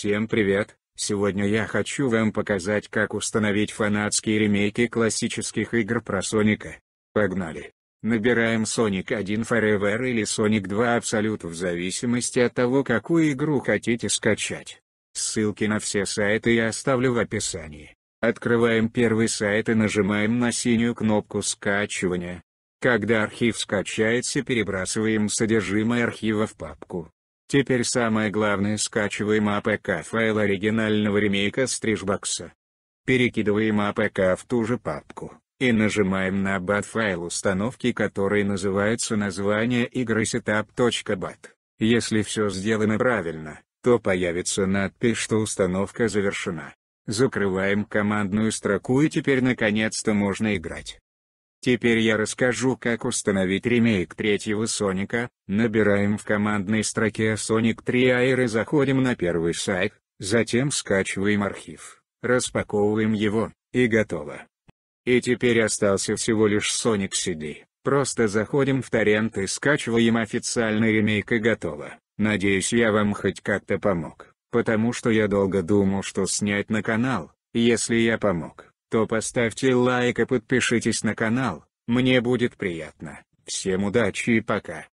Всем привет! Сегодня я хочу вам показать как установить фанатские ремейки классических игр про Соника. Погнали! Набираем Sonic 1 Forever или Sonic 2 Absolute в зависимости от того какую игру хотите скачать. Ссылки на все сайты я оставлю в описании. Открываем первый сайт и нажимаем на синюю кнопку скачивания. Когда архив скачается перебрасываем содержимое архива в папку. Теперь самое главное скачиваем APK файл оригинального ремейка стрижбокса. Перекидываем APK в ту же папку, и нажимаем на BAT файл установки который называется название игры setup.bat. Если все сделано правильно, то появится надпись что установка завершена. Закрываем командную строку и теперь наконец-то можно играть. Теперь я расскажу как установить ремейк третьего Соника, набираем в командной строке Sonic 3 Air и заходим на первый сайт, затем скачиваем архив, распаковываем его, и готово. И теперь остался всего лишь Sonic CD, просто заходим в торрент и скачиваем официальный ремейк и готово. Надеюсь я вам хоть как-то помог, потому что я долго думал что снять на канал, если я помог то поставьте лайк и подпишитесь на канал, мне будет приятно. Всем удачи и пока.